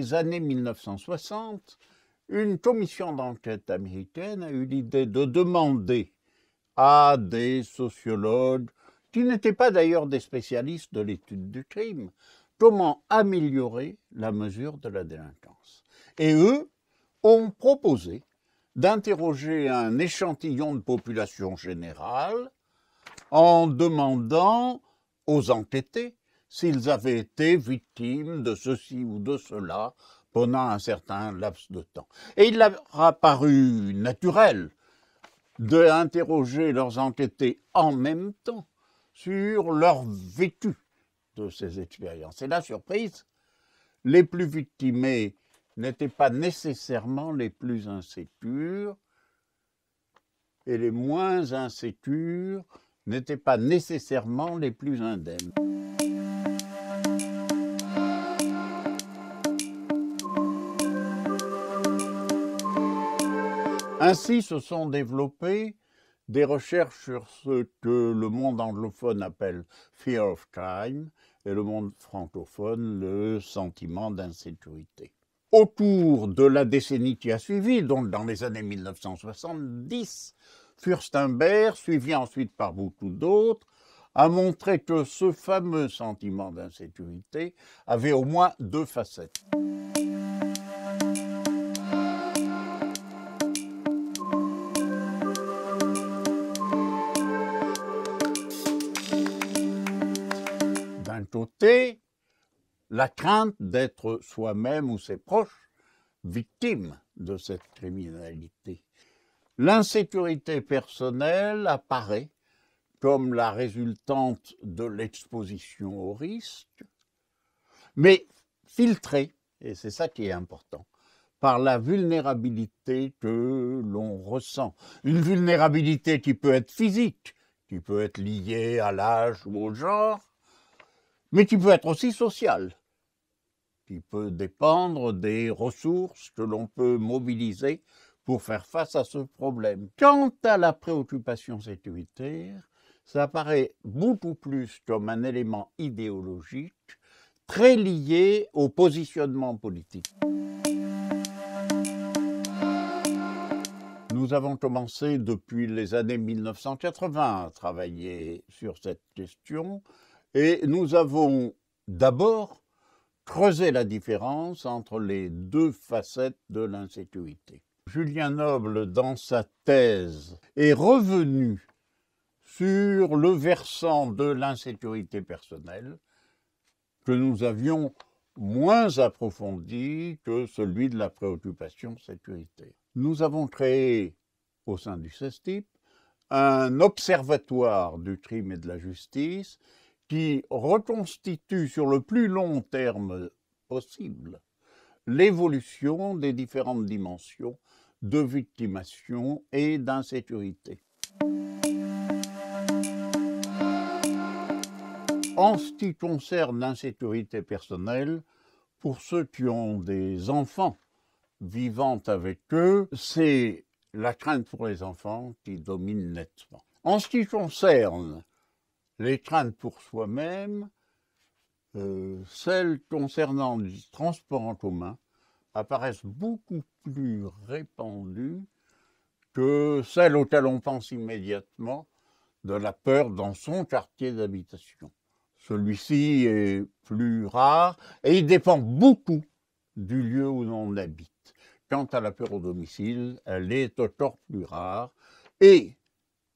les années 1960, une commission d'enquête américaine a eu l'idée de demander à des sociologues, qui n'étaient pas d'ailleurs des spécialistes de l'étude du crime, comment améliorer la mesure de la délinquance. Et eux ont proposé d'interroger un échantillon de population générale en demandant aux enquêtés s'ils avaient été victimes de ceci ou de cela pendant un certain laps de temps. Et il leur a paru naturel d'interroger leurs enquêtés en même temps sur leur vécu de ces expériences. Et la surprise, les plus victimés n'étaient pas nécessairement les plus insécures, et les moins insécures n'étaient pas nécessairement les plus indemnes. Ainsi se sont développées des recherches sur ce que le monde anglophone appelle fear of crime et le monde francophone le sentiment d'insécurité. Au cours de la décennie qui a suivi, donc dans les années 1970, Furstenberg, suivi ensuite par beaucoup d'autres, a montré que ce fameux sentiment d'insécurité avait au moins deux facettes. la crainte d'être soi-même ou ses proches victimes de cette criminalité. L'insécurité personnelle apparaît comme la résultante de l'exposition au risque, mais filtrée, et c'est ça qui est important, par la vulnérabilité que l'on ressent. Une vulnérabilité qui peut être physique, qui peut être liée à l'âge ou au genre, mais qui peut être aussi social, qui peut dépendre des ressources que l'on peut mobiliser pour faire face à ce problème. Quant à la préoccupation sécuritaire, ça apparaît beaucoup plus comme un élément idéologique très lié au positionnement politique. Nous avons commencé depuis les années 1980 à travailler sur cette question et nous avons d'abord creusé la différence entre les deux facettes de l'insécurité. Julien Noble, dans sa thèse, est revenu sur le versant de l'insécurité personnelle que nous avions moins approfondi que celui de la préoccupation sécurité. Nous avons créé au sein du CESTIP un observatoire du crime et de la justice qui reconstitue sur le plus long terme possible l'évolution des différentes dimensions de victimation et d'insécurité. En ce qui concerne l'insécurité personnelle, pour ceux qui ont des enfants vivant avec eux, c'est la crainte pour les enfants qui domine nettement. En ce qui concerne craintes pour soi-même, euh, celles concernant le transport en commun apparaissent beaucoup plus répandues que celles auxquelles on pense immédiatement de la peur dans son quartier d'habitation. Celui-ci est plus rare et il dépend beaucoup du lieu où l'on habite. Quant à la peur au domicile, elle est encore plus rare et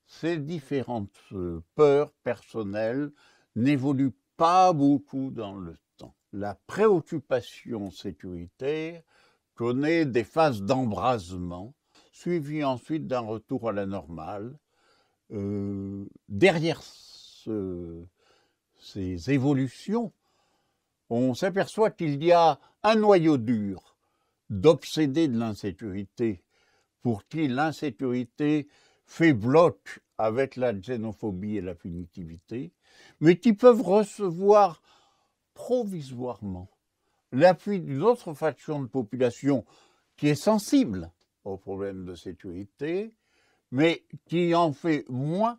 ces différentes euh, peurs personnelles n'évoluent pas beaucoup dans le temps. La préoccupation sécuritaire connaît des phases d'embrasement, suivies ensuite d'un retour à la normale. Euh, derrière ces évolutions, on s'aperçoit qu'il y a un noyau dur d'obsédés de l'insécurité, pour qui l'insécurité fait bloc avec la xénophobie et la punitivité, mais qui peuvent recevoir provisoirement l'appui d'une autre faction de population qui est sensible aux problèmes de sécurité, mais qui en fait moins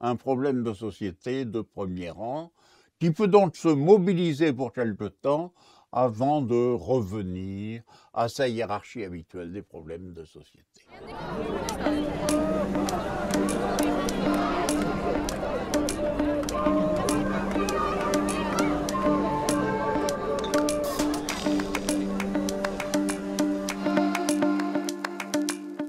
un problème de société de premier rang, qui peut donc se mobiliser pour quelque temps avant de revenir à sa hiérarchie habituelle des problèmes de société.